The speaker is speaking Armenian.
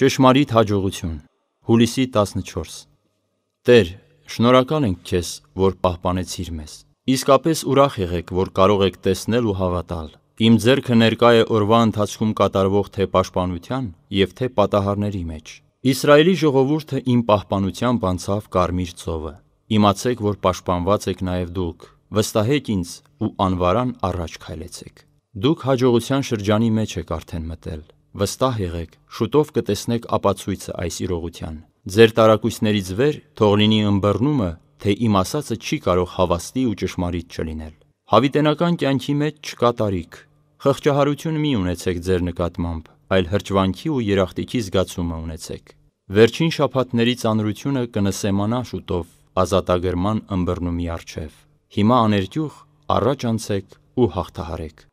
Ճշմարիտ հաջողություն։ Հուլիսի 14։ Տեր, շնորհակալ ենք քեզ, որ պահպանեցիր մեզ։ Իսկապես ուրախ եղեք, որ կարող եք տեսնել ու հավատալ։ Իմ ձեռքը ներկա է օրվա ընթացքում կատարվող թե պաշտպանության եւ թե պատահարների մեջ։ Իսրայելի ժողովուրդը իմ պահպանությամբ անցավ կարմիր ծովը։ Իմացեք, որ պաշտպանված եք նաեւ դուք։ Վստահեք ինձ ու անվարան առաջ քայլեցեք։ Դուք հաջողության շրջանի մեջ եք արդեն մտել Վստահ եղեք, շուտով կտեսնեք ապացույցը այս իրողության։ Ձեր տարակույցներից վեր թող լինի ըմբռնումը, թե իմ ասածը չի կարող հավաստի ու ճշմարիտ չլինել։ Հավիտենական կյանքի մեջ չկա տարիք։ Խղճահարություն մի ունեցեք ձեր նկատմամբ, այլ հրճվանքի ու երախտիքի զգացումը ունեցեք։ Վերջին շփաթների ծանրությունը կնսեմանա շուտով ազատագրման ըմբռնումի արչև։ Հիմա աներկյուղ առաջ անցեք ու հաղթահարեք։